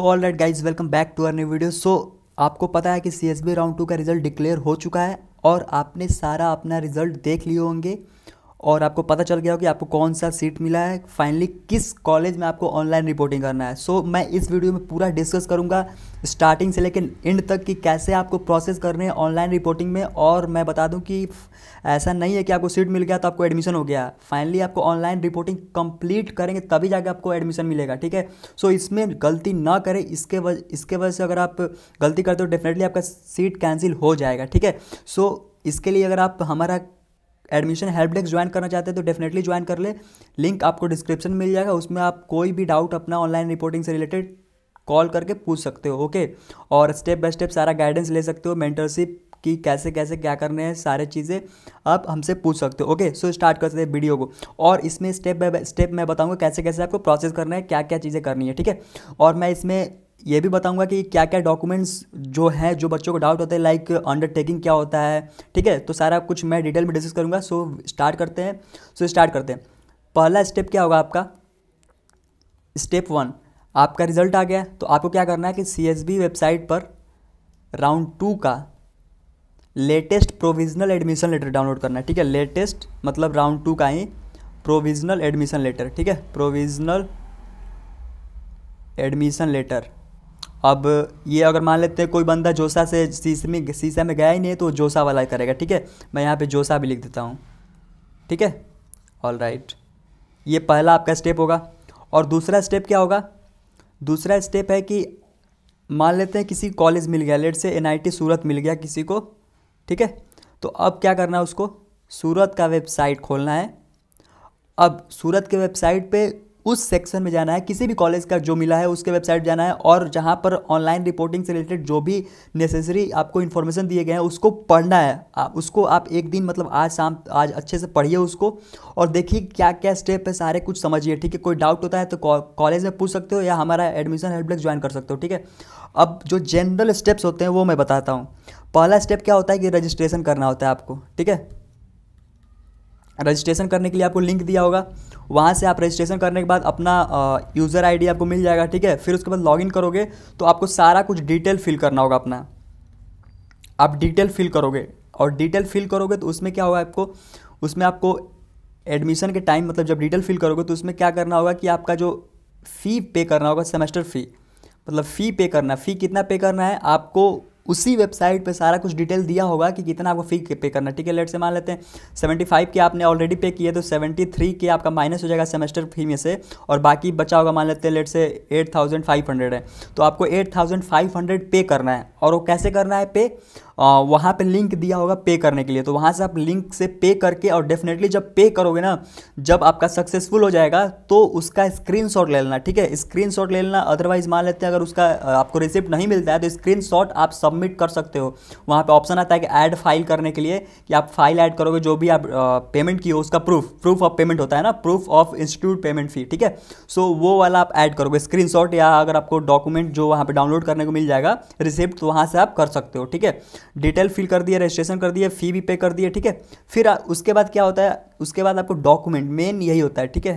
all right guys welcome back to our new video so आपको पता है कि C S B round two का रिजल्ट डिक्लेयर हो चुका है और आपने सारा अपना रिजल्ट देख लिए होंगे और आपको पता चल गया हो कि आपको कौन सा सीट मिला है फाइनली किस कॉलेज में आपको ऑनलाइन रिपोर्टिंग करना है सो so, मैं इस वीडियो में पूरा डिस्कस करूंगा स्टार्टिंग से लेकिन एंड तक कि कैसे आपको प्रोसेस करने हैं ऑनलाइन रिपोर्टिंग में और मैं बता दूं कि ऐसा नहीं है कि आपको सीट मिल गया तो आपको एडमिशन हो गया फाइनली आपको ऑनलाइन रिपोर्टिंग कंप्लीट करेंगे तभी जाके आपको एडमिशन मिलेगा ठीक है सो so, इसमें गलती ना करें इसके वज इसके वजह से अगर आप गलती करते हो डेफिनेटली आपका सीट कैंसिल हो जाएगा ठीक है सो so, इसके लिए अगर आप हमारा एडमिशन हेल्प डेस्क ज्वाइन करना चाहते हैं तो डेफिनेटली ज्वाइन कर ले लिंक आपको डिस्क्रिप्शन मिल जाएगा उसमें आप कोई भी डाउट अपना ऑनलाइन रिपोर्टिंग से रिलेटेड कॉल करके पूछ सकते हो ओके और स्टेप बाय स्टेप सारा गाइडेंस ले सकते हो मेंटरशिप कि कैसे कैसे क्या करने हैं सारे चीज़ें आप हमसे पूछ सकते हो ओके सो स्टार्ट करते हैं वीडियो को और इसमें स्टेप बाय स्टेप मैं बताऊंगा कैसे कैसे आपको प्रोसेस करना है क्या क्या चीज़ें करनी है ठीक है और मैं इसमें ये भी बताऊंगा कि क्या क्या डॉक्यूमेंट्स जो हैं जो बच्चों को डाउट होते हैं लाइक अंडरटेकिंग क्या होता है ठीक है तो सारा कुछ मैं डिटेल में डिस्कस करूंगा सो स्टार्ट करते हैं सो स्टार्ट करते हैं पहला स्टेप क्या होगा आपका स्टेप वन आपका रिजल्ट आ गया तो आपको क्या करना है कि सी वेबसाइट पर राउंड टू का latest provisional admission letter download करना है ठीक है लेटेस्ट मतलब राउंड टू का ही प्रोविजनल एडमिशन लेटर ठीक है प्रोविजनल एडमिशन लेटर अब ये अगर मान लेते हैं कोई बंदा जोसा से शीशे में शीशा में गया ही नहीं है तो जोसा वाला करेगा ठीक है मैं यहाँ पे जोसा भी लिख देता हूँ ठीक है ऑल राइट ये पहला आपका स्टेप होगा और दूसरा स्टेप क्या होगा दूसरा स्टेप है कि मान लेते हैं किसी कॉलेज मिल गया लेट से एन सूरत मिल गया किसी को ठीक है तो अब क्या करना है उसको सूरत का वेबसाइट खोलना है अब सूरत के वेबसाइट पे उस सेक्शन में जाना है किसी भी कॉलेज का जो मिला है उसके वेबसाइट जाना है और जहाँ पर ऑनलाइन रिपोर्टिंग से रिलेटेड जो भी नेसेसरी आपको इन्फॉर्मेशन दिए गए हैं उसको पढ़ना है आप उसको आप एक दिन मतलब आज शाम आज अच्छे से पढ़िए उसको और देखिए क्या क्या स्टेप है सारे कुछ समझिए ठीक है कोई डाउट होता है तो कॉलेज में पूछ सकते हो या हमारा एडमिशन हेल्पडेस्क ज्वाइन कर सकते हो ठीक है अब जो जनरल स्टेप्स होते हैं वो मैं बताता हूँ पहला स्टेप क्या होता है कि रजिस्ट्रेशन करना होता है आपको ठीक है रजिस्ट्रेशन करने के लिए आपको लिंक दिया होगा वहाँ से आप रजिस्ट्रेशन करने के बाद अपना यूज़र आईडी आपको मिल जाएगा ठीक है फिर उसके बाद लॉगिन करोगे तो आपको सारा कुछ डिटेल फिल करना होगा अपना आप डिटेल फिल करोगे और डिटेल फिल करोगे तो उसमें क्या होगा आपको उसमें आपको एडमिशन के टाइम मतलब जब डिटेल फिल करोगे तो उसमें क्या करना होगा कि आपका जो फ़ी पे करना होगा सेमेस्टर फ़ी मतलब फ़ी पे करना फ़ी कितना पे करना है आपको उसी वेबसाइट पे सारा कुछ डिटेल दिया होगा कि कितना आपको फी पे करना है ठीक है लेट से मान लेते हैं सेवेंटी फाइव के आपने ऑलरेडी पे किए तो सेवेंटी थ्री के आपका माइनस हो जाएगा सेमेस्टर फी में से और बाकी बचा होगा मान लेते हैं लेट से एट थाउजेंड फाइव हंड्रेड है तो आपको एट थाउजेंड फाइव हंड्रेड पे करना है और वो कैसे करना है पे वहाँ पे लिंक दिया होगा पे करने के लिए तो वहाँ से आप लिंक से पे करके और डेफिनेटली जब पे करोगे ना जब आपका सक्सेसफुल हो जाएगा तो उसका स्क्रीन ले लेना ठीक है स्क्रीन ले लेना अदरवाइज़ मान लेते हैं अगर उसका आपको रिसिप्ट नहीं मिलता है तो स्क्रीन आप सबमिट कर सकते हो वहाँ पर ऑप्शन आता है कि ऐड फाइल करने के लिए कि आप फाइल ऐड करोगे जो भी आप पेमेंट की हो उसका प्रूफ प्रूफ ऑफ पेमेंट होता है ना proof of institute payment fee ठीक है सो वो वाला आप ऐड करोगे स्क्रीन या अगर आपको डॉक्यूमेंट जो वहाँ पर डाउनलोड करने को मिल जाएगा रिसिप्ट तो वहाँ से आप कर सकते हो ठीक है डिटेल फिल कर दिए रजिस्ट्रेशन कर दिए फ़ी भी पे कर दिए ठीक है फिर उसके बाद क्या होता है उसके बाद आपको डॉक्यूमेंट मेन यही होता है ठीक है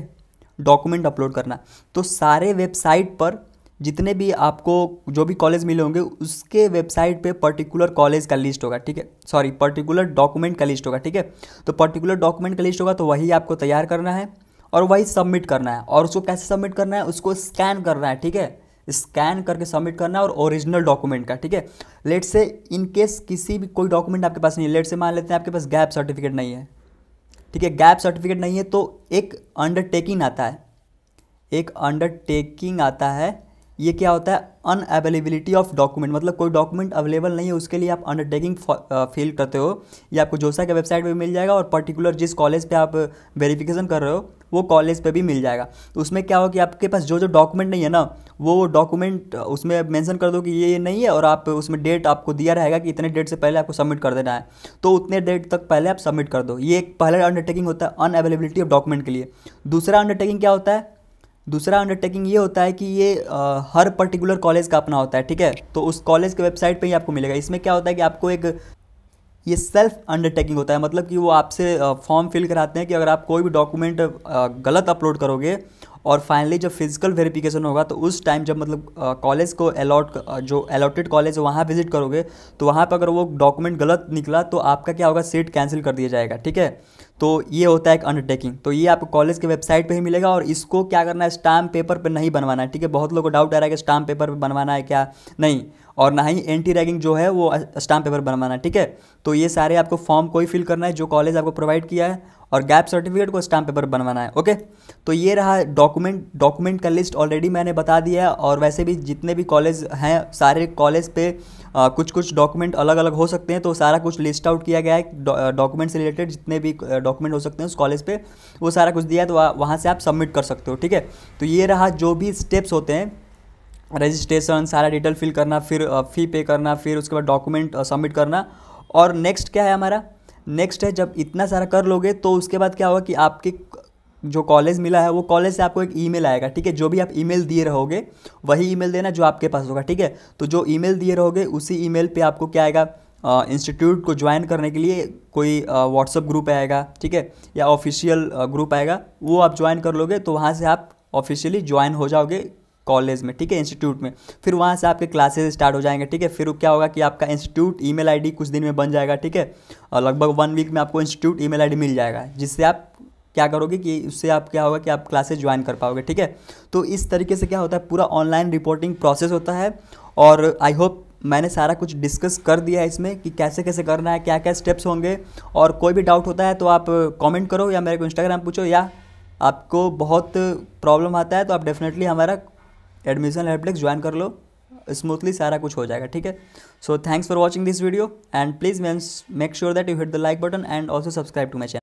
डॉक्यूमेंट अपलोड करना तो सारे वेबसाइट पर जितने भी आपको जो भी कॉलेज मिले होंगे उसके वेबसाइट पे पर्टिकुलर कॉलेज का लिस्ट होगा ठीक है सॉरी पर्टिकुलर डॉक्यूमेंट का लिस्ट होगा ठीक है तो पर्टिकुलर डॉक्यूमेंट का लिस्ट होगा तो वही आपको तैयार करना है और वही सबमिट करना है और उसको कैसे सबमिट करना है उसको स्कैन करना है ठीक है स्कैन करके सबमिट करना है और ओरिजिनल डॉक्यूमेंट का ठीक है लेट से इन केस किसी भी कोई डॉक्यूमेंट आपके पास नहीं है लेट से मान लेते हैं आपके पास गैप सर्टिफिकेट नहीं है ठीक है गैप सर्टिफिकेट नहीं है तो एक अंडरटेकिंग आता है एक अंडरटेकिंग आता है ये क्या होता है अन अवेलेबिलिटी ऑफ डॉक्यूमेंट मतलब कोई डॉक्यूमेंट अवेलेबल नहीं है उसके लिए आप अंडरटेकिंग फिल करते हो ये आपको जोसा के वेबसाइट पे मिल जाएगा और पर्टिकुलर जिस कॉलेज पे आप वेरिफिकेशन कर रहे हो वो कॉलेज पे भी मिल जाएगा तो उसमें क्या हो कि आपके पास जो जो डॉक्यूमेंट नहीं है ना वो डॉक्यूमेंट उसमें मेंशन कर दो कि ये ये नहीं है और आप उसमें डेट आपको दिया रहेगा कि इतने डेट से पहले आपको सबमिट कर देना है तो उतने डेट तक पहले आप सबमिट कर दो ये एक पहला अंडरटेकिंग होता है अन अवेलेबिलिटी ऑफ डॉक्यूमेंट के लिए दूसरा अंडरटेकिंग क्या होता है दूसरा अंडरटेकिंग ये होता है कि ये आ, हर पर्टिकुलर कॉलेज का अपना होता है ठीक है तो उस कॉलेज के वेबसाइट पे ही आपको मिलेगा इसमें क्या होता है कि आपको एक ये सेल्फ अंडरटेकिंग होता है मतलब कि वो आपसे फॉर्म फिल कराते हैं कि अगर आप कोई भी डॉक्यूमेंट गलत अपलोड करोगे और फाइनली जब फिजिकल वेरिफिकेशन होगा तो उस टाइम जब मतलब कॉलेज को अलॉट जो अलॉटेड कॉलेज है वहाँ विजिट करोगे तो वहाँ पर अगर वो डॉक्यूमेंट गलत निकला तो आपका क्या होगा सीट कैंसिल कर दिया जाएगा ठीक है तो ये होता है एक अंडरटेकिंग तो ये आपको कॉलेज के वेबसाइट पे ही मिलेगा और इसको क्या करना है स्टाम्प पेपर पे नहीं बनवाना है ठीक है बहुत लोगों को डाउट आ रहा है कि स्टाम्प पेपर पे बनवाना है क्या नहीं और ना ही एंटी रैगिंग जो है वो स्टाम्प पेपर बनवाना है ठीक है तो ये सारे आपको फॉर्म को ही फिल करना है जो कॉलेज आपको प्रोवाइड किया है और गैप सर्टिफिकेट को स्टाम्प पेपर बनवाना है ओके तो ये रहा डॉक्यूमेंट डॉक्यूमेंट का लिस्ट ऑलरेडी मैंने बता दिया है और वैसे भी जितने भी कॉलेज हैं सारे कॉलेज पे आ, कुछ कुछ डॉक्यूमेंट अलग अलग हो सकते हैं तो सारा कुछ लिस्ट आउट किया गया है डॉक्यूमेंट से रिलेटेड जितने भी डॉक्यूमेंट हो सकते हैं उस कॉलेज पे वो सारा कुछ दिया है तो वहाँ से आप सबमिट कर सकते हो ठीक है तो ये रहा जो भी स्टेप्स होते हैं रजिस्ट्रेशन सारा डिटेल फिल करना फिर फ़ी पे करना फिर उसके बाद डॉक्यूमेंट सबमिट करना और नेक्स्ट क्या है हमारा नेक्स्ट है जब इतना सारा कर लोगे तो उसके बाद क्या होगा कि आपके जो कॉलेज मिला है वो कॉलेज से आपको एक ईमेल आएगा ठीक है जो भी आप ईमेल दिए रहोगे वही ईमेल देना जो आपके पास होगा ठीक है तो जो ईमेल दिए रहोगे उसी ईमेल पे आपको क्या आएगा इंस्टीट्यूट को ज्वाइन करने के लिए कोई व्हाट्सअप ग्रुप आएगा ठीक है या ऑफिशियल ग्रुप आएगा वो आप ज्वाइन कर लोगे तो वहाँ से आप ऑफिशियली ज्वाइन हो जाओगे कॉलेज में ठीक है इंस्टीट्यूट में फिर वहाँ से आपके क्लासेज स्टार्ट हो जाएंगे ठीक है फिर क्या होगा कि आपका इंस्टीट्यूट ईमेल आईडी कुछ दिन में बन जाएगा ठीक है और लगभग वन वीक में आपको इंस्टीट्यूट ईमेल आईडी मिल जाएगा जिससे आप क्या करोगे कि उससे आप क्या होगा कि आप क्लासेस ज्वाइन कर पाओगे ठीक है तो इस तरीके से क्या होता है पूरा ऑनलाइन रिपोर्टिंग प्रोसेस होता है और आई होप मैंने सारा कुछ डिस्कस कर दिया है इसमें कि कैसे कैसे करना है क्या क्या स्टेप्स होंगे और कोई भी डाउट होता है तो आप कमेंट करो या मेरे को इंस्टाग्राम पूछो या आपको बहुत प्रॉब्लम आता है तो आप डेफिनेटली हमारा एडमिशन हेल्पडेस्क ज्वाइन कर लो स्मूथली सारा कुछ हो जाएगा ठीक है so thanks for watching this video and please make sure that you hit the like button and also subscribe to my channel